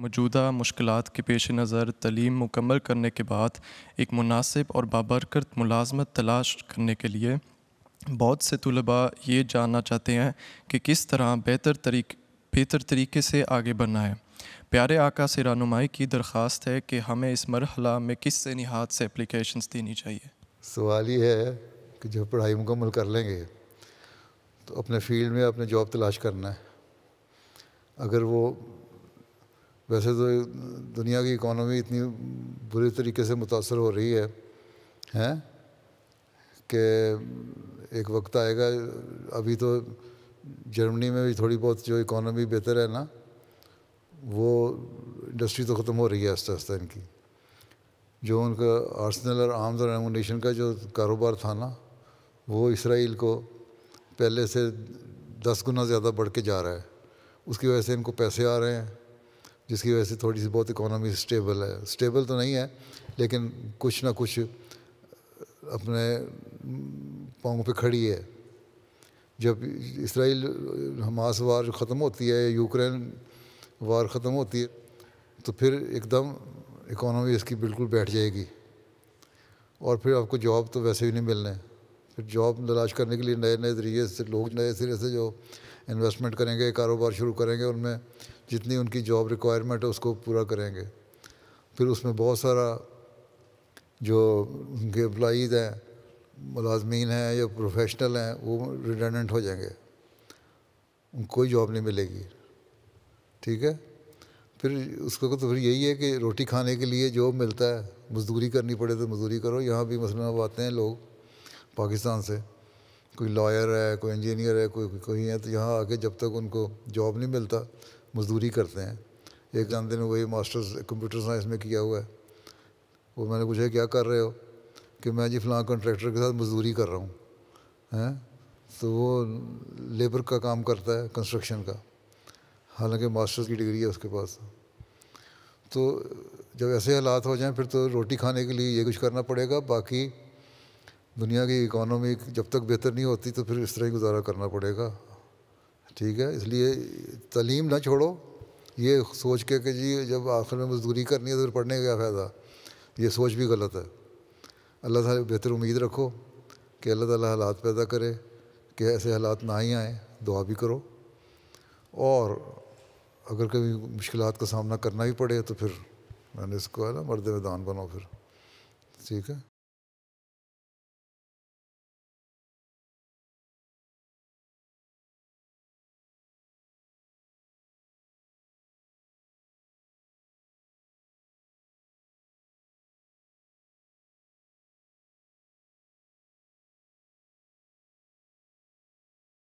मौजूदा मुश्किल के पेश नज़र तलीम मुकम्मल करने के बाद एक मुनासिब और बाबरकत मुलाजमत तलाश करने के लिए बहुत से तलबा ये जानना चाहते हैं कि किस तरह बेहतर तरीक बेहतर तरीके से आगे बढ़ना है प्यारे आका से रानुमाई की दरख्वास्त है कि हमें इस मरहला में किस से निहात से अप्लीकेशन देनी चाहिए सवाल ये है कि जब पढ़ाई मुकम्मल कर लेंगे तो अपने फील्ड में अपने जॉब तलाश करना है अगर वो वैसे तो दुनिया की इकोनॉमी इतनी बुरे तरीके से मुतासर हो रही है हैं कि एक वक्त आएगा अभी तो जर्मनी में भी थोड़ी बहुत जो इकोनॉमी बेहतर है ना वो इंडस्ट्री तो ख़त्म हो रही है आस्ते आस्ते इनकी जो उनका आर्सनल और आर्म्स और एमोनेशन का जो कारोबार था ना वो इसराइल को पहले से दस गुना ज़्यादा बढ़ के जा रहा है उसकी वजह से इनको पैसे आ रहे हैं जिसकी वजह से थोड़ी सी बहुत इकोनॉमी स्टेबल है स्टेबल तो नहीं है लेकिन कुछ ना कुछ अपने पाँव पे खड़ी है जब इसराइल हमास वार ख़त्म होती है यूक्रेन वार ख़त्म होती है तो फिर एकदम इकोनॉमी इसकी बिल्कुल बैठ जाएगी और फिर आपको जॉब तो वैसे भी नहीं मिलने फिर जॉब तलाश करने के लिए नए नए तरीके से लोग नए सिरे से जो इन्वेस्टमेंट करेंगे कारोबार शुरू करेंगे उनमें जितनी उनकी जॉब रिक्वायरमेंट है उसको पूरा करेंगे फिर उसमें बहुत सारा जो उनके एम्प्लॉज़ हैं मुलाजमीन हैं या प्रोफेशनल हैं वो रिटेंडेंट हो जाएंगे उनको कोई जॉब नहीं मिलेगी ठीक है फिर उसको तो फिर यही है कि रोटी खाने के लिए जॉब मिलता है मजदूरी करनी पड़े तो मजदूरी करो यहाँ भी मसलन आते हैं लोग पाकिस्तान से कोई लॉयर है कोई इंजीनियर है कोई कोई है तो यहाँ आके जब तक उनको जॉब नहीं मिलता मजदूरी करते हैं एक जानते ने वही मास्टर्स कंप्यूटर साइंस में किया हुआ है वो मैंने पूछा क्या कर रहे हो कि मैं जी फिलहाल कॉन्ट्रैक्टर के साथ मजदूरी कर रहा हूँ हैं तो वो लेबर का काम करता है कंस्ट्रक्शन का हालांकि मास्टर्स की डिग्री है उसके पास तो जब ऐसे हालात हो जाएं फिर तो रोटी खाने के लिए ये कुछ करना पड़ेगा बाकी दुनिया की इकोनॉमी जब तक बेहतर नहीं होती तो फिर इस तरह ही गुजारा करना पड़ेगा ठीक है इसलिए तलीम ना छोड़ो ये सोच के कि जी जब आखिर में मजदूरी करनी है तो फिर पढ़ने का क्या फ़ायदा ये सोच भी गलत है अल्लाह ताला बेहतर उम्मीद रखो कि अल्लाह ताला हालात पैदा करे कि ऐसे हालात ना ही आए दुआ भी करो और अगर कभी मुश्किल का सामना करना भी पड़े तो फिर मैंने इसको है ना मर्द मैदान बनाओ फिर ठीक है